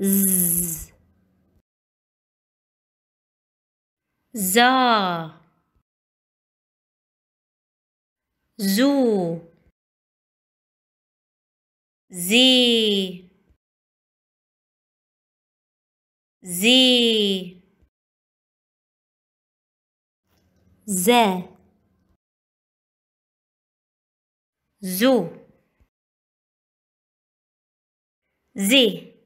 z za zoo z z z zoo z